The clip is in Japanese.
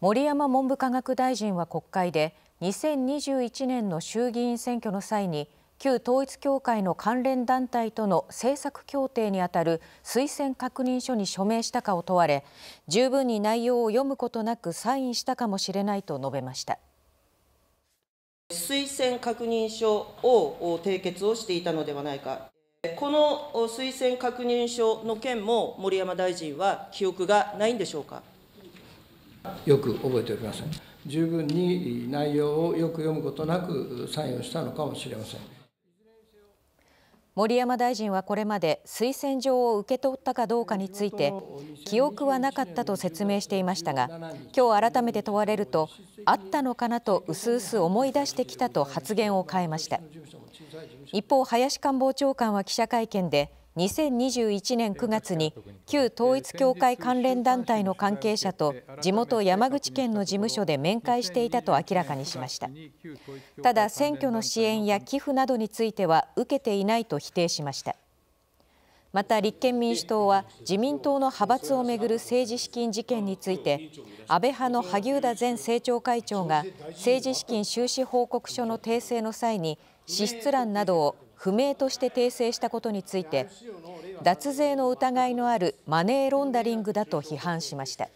森山文部科学大臣は国会で2021年の衆議院選挙の際に旧統一教会の関連団体との政策協定にあたる推薦確認書に署名したかを問われ十分に内容を読むことなくサインしたかもしれないと述べました推薦確認書を締結をしていたのではないかこの推薦確認書の件も森山大臣は記憶がないんでしょうか。よく覚えておりません十分に内容をよく読むことなくサインをしたのかもしれません森山大臣はこれまで推薦状を受け取ったかどうかについて記憶はなかったと説明していましたが今日改めて問われるとあったのかなと薄々思い出してきたと発言を変えました一方林官房長官は記者会見で2021年9月に旧統一教会関連団体の関係者と地元山口県の事務所で面会していたと明らかにしましたただ選挙の支援や寄付などについては受けていないと否定しましたまた立憲民主党は自民党の派閥をめぐる政治資金事件について安倍派の萩生田前政調会長が政治資金収支報告書の訂正の際に支出欄などを不明として訂正したことについて脱税の疑いのあるマネーロンダリングだと批判しました。